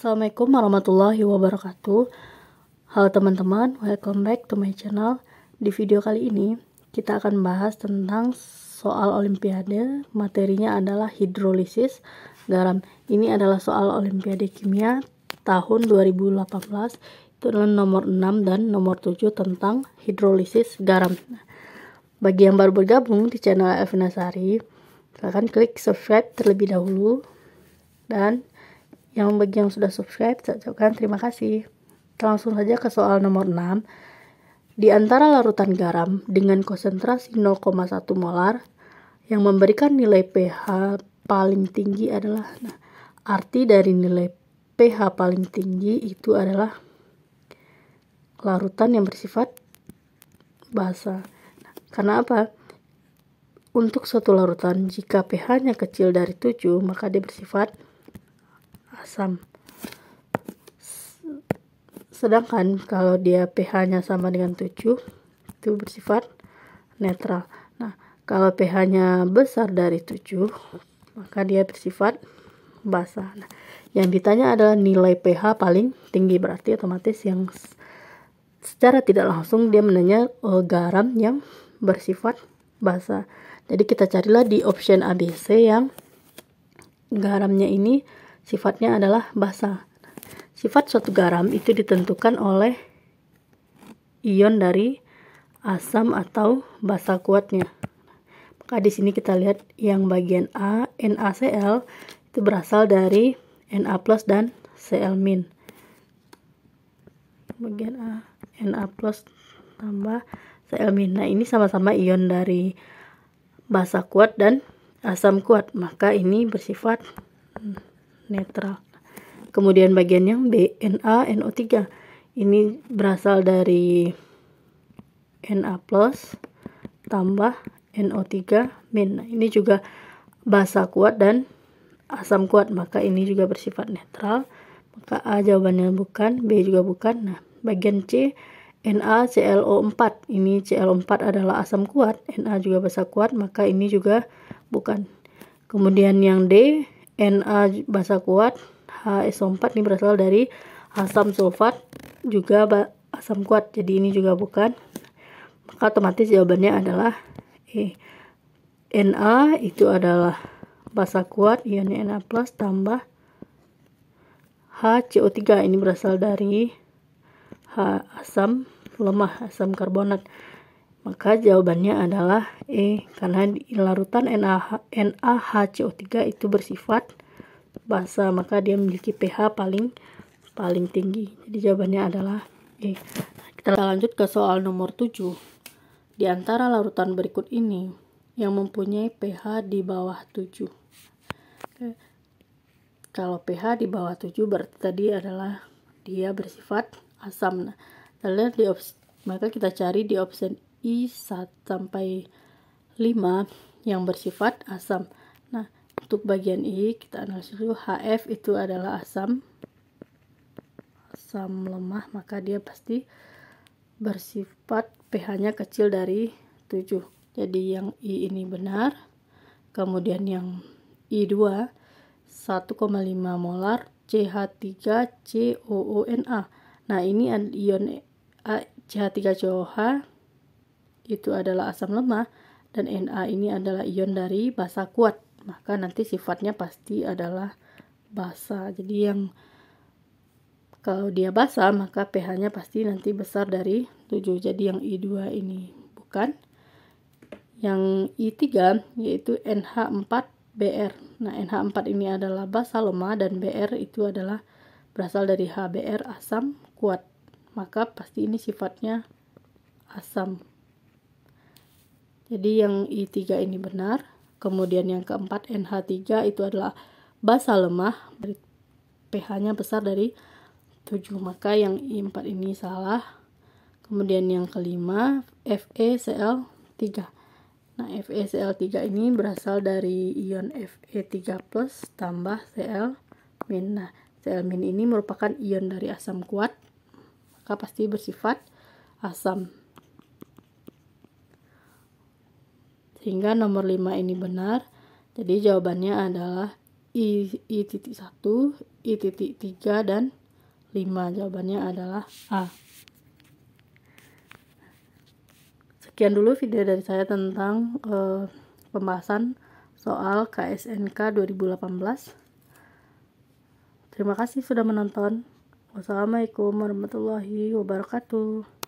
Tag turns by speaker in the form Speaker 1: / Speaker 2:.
Speaker 1: Assalamualaikum warahmatullahi wabarakatuh Halo teman-teman, welcome back to my channel Di video kali ini, kita akan bahas tentang soal olimpiade Materinya adalah hidrolisis garam Ini adalah soal olimpiade kimia tahun 2018 Itu adalah nomor 6 dan nomor 7 tentang hidrolisis garam Bagi yang baru bergabung di channel Evina Sari Silahkan klik subscribe terlebih dahulu Dan yang bagi yang sudah subscribe, saya ucapkan terima kasih. Langsung saja ke soal nomor 6. Di antara larutan garam dengan konsentrasi 0,1 molar, yang memberikan nilai pH paling tinggi adalah... Nah, arti dari nilai pH paling tinggi itu adalah larutan yang bersifat basa. Nah, karena apa? Untuk suatu larutan, jika pH-nya kecil dari 7, maka dia bersifat asam. Sedangkan kalau dia pH-nya sama dengan 7, itu bersifat netral. Nah, kalau pH-nya besar dari 7, maka dia bersifat basah. Nah, yang ditanya adalah nilai pH paling tinggi, berarti otomatis yang secara tidak langsung dia menanya oh, garam yang bersifat basah. Jadi kita carilah di option ABC yang garamnya ini Sifatnya adalah basa. Sifat suatu garam itu ditentukan oleh ion dari asam atau basa kuatnya. Maka di sini kita lihat yang bagian A, NaCl itu berasal dari Na+ dan Cl-. Bagian A, Na+ tambah Cl-. Nah, ini sama-sama ion dari basa kuat dan asam kuat, maka ini bersifat netral. Kemudian bagian yang B, Na, NO3. Ini berasal dari Na plus tambah NO3 min. Nah, ini juga basa kuat dan asam kuat, maka ini juga bersifat netral. Maka A jawabannya bukan, B juga bukan. Nah, bagian C NaClO4. Ini ClO4 adalah asam kuat, Na juga basa kuat, maka ini juga bukan. Kemudian yang D Na basa kuat, HSO4 ini berasal dari asam sulfat juga asam kuat. Jadi ini juga bukan. Maka otomatis jawabannya adalah E. Na itu adalah basa kuat ionnya Na+ plus tambah HCO3 ini berasal dari H asam lemah asam karbonat. Maka jawabannya adalah E karena larutan NaH, NaHCO3 itu bersifat basa maka dia memiliki pH paling paling tinggi. Jadi jawabannya adalah E. Kita lanjut ke soal nomor 7. Di antara larutan berikut ini yang mempunyai pH di bawah 7. Oke. Kalau pH di bawah 7 berarti tadi adalah dia bersifat asam. Nah, lihat di opsi, maka kita cari di opsi I 1 sampai 5 yang bersifat asam. Nah, untuk bagian I kita analisis dulu HF itu adalah asam. Asam lemah, maka dia pasti bersifat pH-nya kecil dari 7. Jadi yang I ini benar. Kemudian yang I2 1,5 molar CH3COONA. Nah, ini ion CH3COH itu adalah asam lemah dan Na ini adalah ion dari basa kuat, maka nanti sifatnya pasti adalah basa. Jadi yang kalau dia basa maka pH-nya pasti nanti besar dari 7. Jadi yang I2 ini bukan. Yang I3 yaitu NH4BR. Nah, NH4 ini adalah basa lemah dan BR itu adalah berasal dari HBr asam kuat. Maka pasti ini sifatnya asam. Jadi yang I3 ini benar. Kemudian yang keempat NH3 itu adalah basa lemah. pH-nya besar dari 7, maka yang I4 ini salah. Kemudian yang kelima FeCl3. Nah, FeCl3 ini berasal dari ion Fe3+ plus tambah Cl-. Nah, Cl- ini merupakan ion dari asam kuat, maka pasti bersifat asam. Sehingga nomor 5 ini benar. Jadi jawabannya adalah I, I titik 1, I titik 3, dan 5. Jawabannya adalah A. Sekian dulu video dari saya tentang uh, pembahasan soal KSNK 2018. Terima kasih sudah menonton. Wassalamualaikum warahmatullahi wabarakatuh.